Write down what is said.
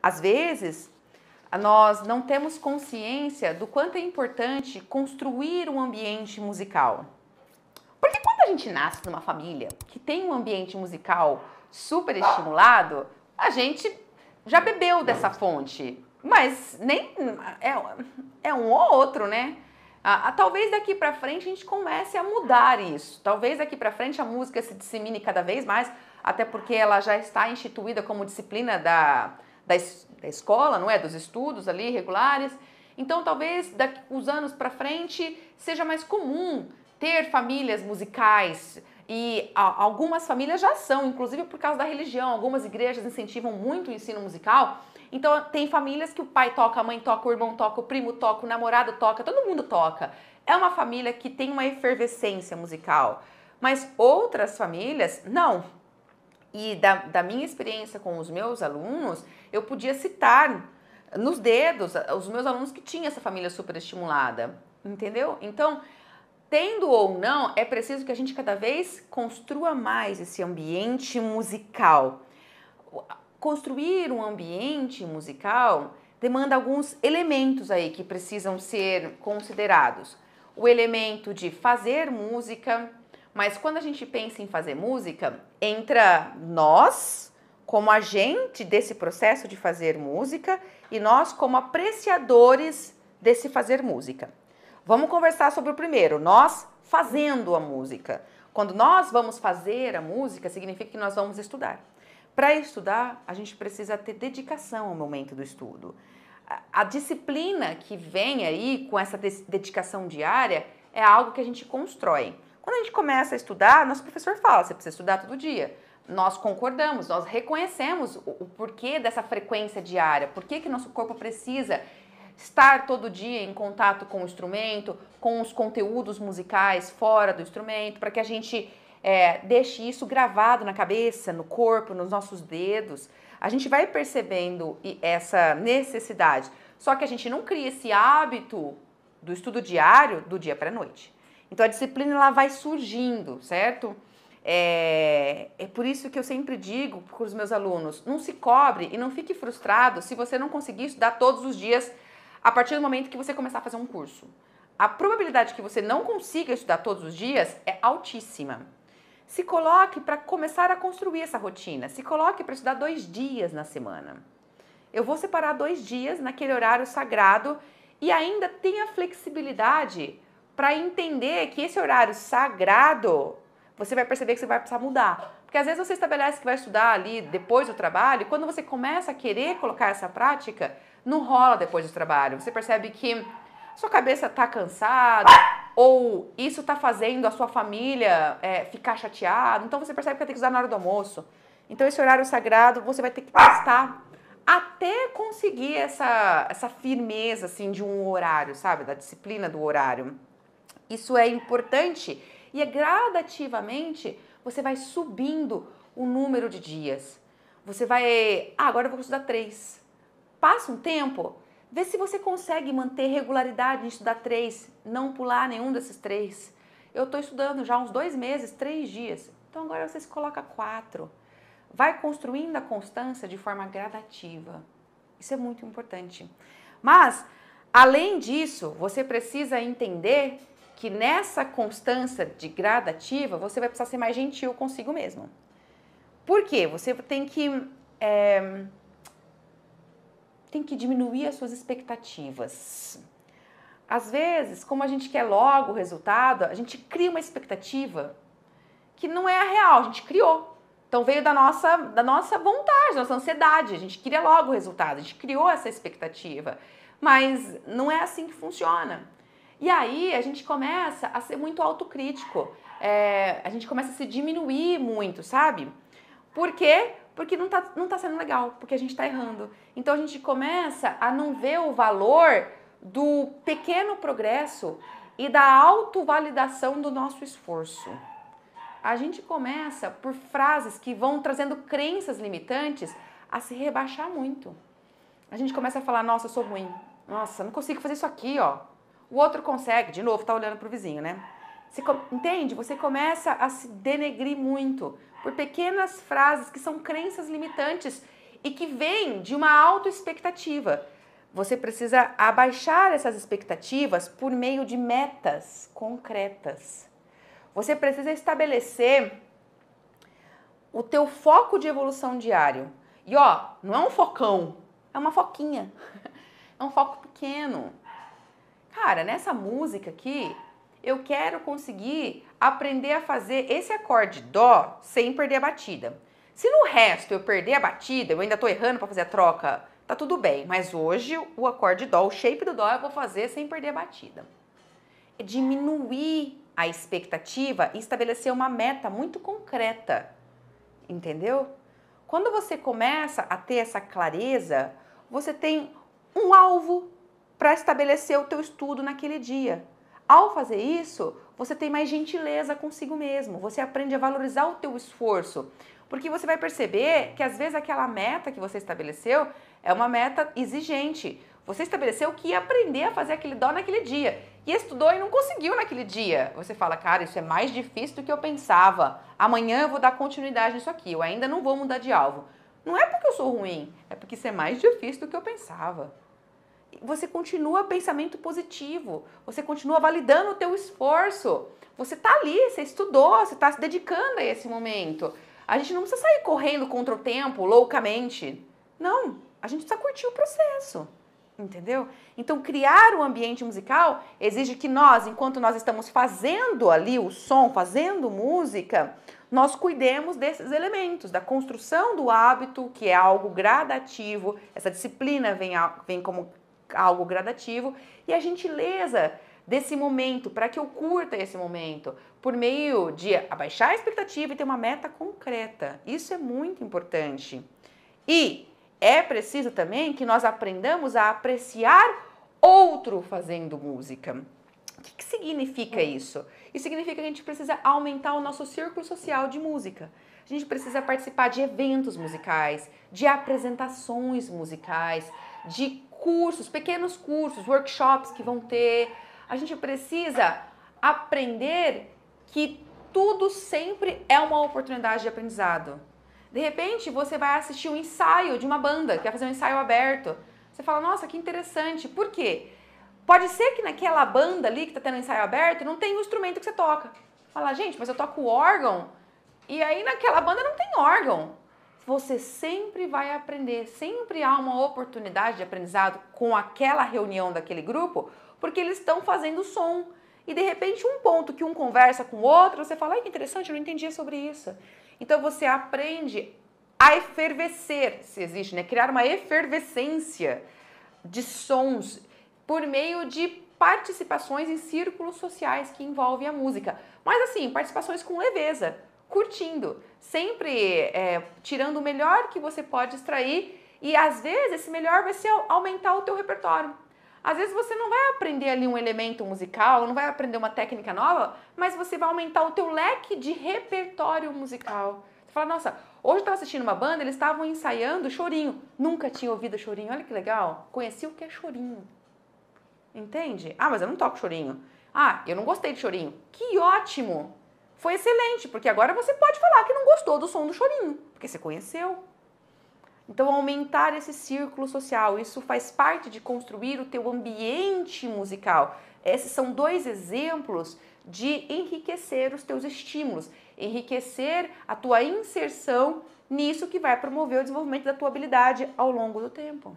Às vezes, nós não temos consciência do quanto é importante construir um ambiente musical. Porque quando a gente nasce numa família que tem um ambiente musical super estimulado, a gente já bebeu dessa fonte, mas nem é, é um ou outro, né? Ah, ah talvez daqui para frente a gente comece a mudar isso. Talvez daqui para frente a música se dissemine cada vez mais, até porque ela já está instituída como disciplina da da, da escola, não é? Dos estudos ali regulares. Então, talvez daqui os anos para frente seja mais comum ter famílias musicais e algumas famílias já são, inclusive por causa da religião. Algumas igrejas incentivam muito o ensino musical. Então, tem famílias que o pai toca, a mãe toca, o irmão toca, o primo toca, o namorado toca, todo mundo toca. É uma família que tem uma efervescência musical. Mas outras famílias, não. E da, da minha experiência com os meus alunos, eu podia citar nos dedos os meus alunos que tinham essa família superestimulada, entendeu? Então, tendo ou não, é preciso que a gente cada vez construa mais esse ambiente musical. Construir um ambiente musical demanda alguns elementos aí que precisam ser considerados. O elemento de fazer música, mas quando a gente pensa em fazer música, entra nós como agente desse processo de fazer música e nós como apreciadores desse fazer música. Vamos conversar sobre o primeiro, nós fazendo a música. Quando nós vamos fazer a música, significa que nós vamos estudar. Para estudar, a gente precisa ter dedicação ao momento do estudo. A disciplina que vem aí com essa dedicação diária é algo que a gente constrói. Quando a gente começa a estudar, nosso professor fala, você precisa estudar todo dia. Nós concordamos, nós reconhecemos o, o porquê dessa frequência diária, por que nosso corpo precisa estar todo dia em contato com o instrumento, com os conteúdos musicais fora do instrumento, para que a gente é, deixe isso gravado na cabeça, no corpo, nos nossos dedos. A gente vai percebendo essa necessidade. Só que a gente não cria esse hábito do estudo diário do dia para a noite. Então a disciplina ela vai surgindo, certo? É, é, por isso que eu sempre digo para os meus alunos: não se cobre e não fique frustrado se você não conseguir estudar todos os dias a partir do momento que você começar a fazer um curso. A probabilidade que você não consiga estudar todos os dias é altíssima. Se coloque para começar a construir essa rotina. Se coloque para estudar dois dias na semana. Eu vou separar dois dias naquele horário sagrado e ainda tenha flexibilidade para entender que esse horário sagrado, você vai perceber que você vai precisar mudar. Porque às vezes você estabelece que vai estudar ali depois do trabalho, e quando você começa a querer colocar essa prática, não rola depois do trabalho. Você percebe que sua cabeça está cansada, ou isso está fazendo a sua família é, ficar chateada. Então você percebe que vai ter que usar na hora do almoço. Então esse horário sagrado você vai ter que testar até conseguir essa, essa firmeza assim de um horário, sabe? Da disciplina do horário. Isso é importante e é gradativamente você vai subindo o número de dias. Você vai, ah, agora eu vou estudar três. Passa um tempo, vê se você consegue manter regularidade em estudar três, não pular nenhum desses três. Eu estou estudando já uns dois meses, três dias. Então agora você se coloca quatro. Vai construindo a constância de forma gradativa. Isso é muito importante. Mas, além disso, você precisa entender que nessa constância de gradativa você vai precisar ser mais gentil consigo mesmo. Por quê? Você tem que é, tem que diminuir as suas expectativas. Às vezes, como a gente quer logo o resultado, a gente cria uma expectativa que não é a real, a gente criou. Então veio da nossa, da nossa vontade, da nossa ansiedade, a gente queria logo o resultado, a gente criou essa expectativa. Mas não é assim que funciona. E aí a gente começa a ser muito autocrítico, é, a gente começa a se diminuir muito, sabe? Por quê? Porque não tá, não tá sendo legal, porque a gente tá errando. Então a gente começa a não ver o valor do pequeno progresso e da autovalidação do nosso esforço. A gente começa por frases que vão trazendo crenças limitantes a se rebaixar muito. A gente começa a falar: nossa, eu sou ruim. Nossa, não consigo fazer isso aqui, ó o outro consegue, de novo, tá olhando pro vizinho, né? Você, entende? Você começa a se denegrir muito por pequenas frases que são crenças limitantes e que vêm de uma autoexpectativa. Você precisa abaixar essas expectativas por meio de metas concretas. Você precisa estabelecer o teu foco de evolução diário. E ó, não é um focão, é uma foquinha. É um foco pequeno. Cara, nessa música aqui, eu quero conseguir aprender a fazer esse acorde dó sem perder a batida. Se no resto eu perder a batida, eu ainda estou errando para fazer a troca, tá tudo bem, mas hoje o acorde dó, o shape do dó eu vou fazer sem perder a batida. É diminuir a expectativa e estabelecer uma meta muito concreta. Entendeu? Quando você começa a ter essa clareza, você tem um alvo para estabelecer o teu estudo naquele dia. Ao fazer isso, você tem mais gentileza consigo mesmo, você aprende a valorizar o teu esforço, porque você vai perceber que às vezes aquela meta que você estabeleceu é uma meta exigente. Você estabeleceu que ia aprender a fazer aquele dó naquele dia e estudou e não conseguiu naquele dia. Você fala, cara, isso é mais difícil do que eu pensava. Amanhã eu vou dar continuidade nisso aqui, eu ainda não vou mudar de alvo. Não é porque eu sou ruim, é porque isso é mais difícil do que eu pensava você continua pensamento positivo, você continua validando o teu esforço. Você está ali, você estudou, você está se dedicando a esse momento. A gente não precisa sair correndo contra o tempo loucamente. Não, a gente precisa curtir o processo. Entendeu? Então, criar um ambiente musical exige que nós, enquanto nós estamos fazendo ali o som, fazendo música, nós cuidemos desses elementos, da construção do hábito, que é algo gradativo. Essa disciplina vem, vem como algo gradativo e a gentileza desse momento, para que eu curta esse momento, por meio de abaixar a expectativa e ter uma meta concreta. Isso é muito importante. E é preciso também que nós aprendamos a apreciar outro fazendo música. O que, que significa hum. isso? Isso significa que a gente precisa aumentar o nosso círculo social de música. A gente precisa participar de eventos musicais, de apresentações musicais, de cursos, pequenos cursos, workshops que vão ter. A gente precisa aprender que tudo sempre é uma oportunidade de aprendizado. De repente, você vai assistir um ensaio de uma banda, que vai fazer um ensaio aberto. Você fala, nossa, que interessante. Por quê? Pode ser que naquela banda ali que está tendo um ensaio aberto não tem o um instrumento que você toca. Fala, gente, mas eu toco órgão. E aí naquela banda não tem órgão você sempre vai aprender, sempre há uma oportunidade de aprendizado com aquela reunião daquele grupo, porque eles estão fazendo som. E de repente, um ponto que um conversa com o outro, você fala: Ai, que interessante, eu não entendia sobre isso. Então você aprende a efervescer, se existe, né? Criar uma efervescência de sons por meio de participações em círculos sociais que envolvem a música. Mas assim, participações com leveza curtindo, sempre é, tirando o melhor que você pode extrair e às vezes esse melhor vai ser aumentar o teu repertório. Às vezes você não vai aprender ali um elemento musical, não vai aprender uma técnica nova, mas você vai aumentar o teu leque de repertório musical. Você fala, nossa, hoje eu estava assistindo uma banda, eles estavam ensaiando chorinho. Nunca tinha ouvido chorinho, olha que legal. Conheci o que é chorinho. Entende? Ah, mas eu não toco chorinho. Ah, eu não gostei de chorinho. Que ótimo! foi excelente, porque agora você pode falar que não gostou do som do chorinho, porque você conheceu. Então, aumentar esse círculo social, isso faz parte de construir o teu ambiente musical. Esses são dois exemplos de enriquecer os teus estímulos, enriquecer a tua inserção nisso que vai promover o desenvolvimento da tua habilidade ao longo do tempo.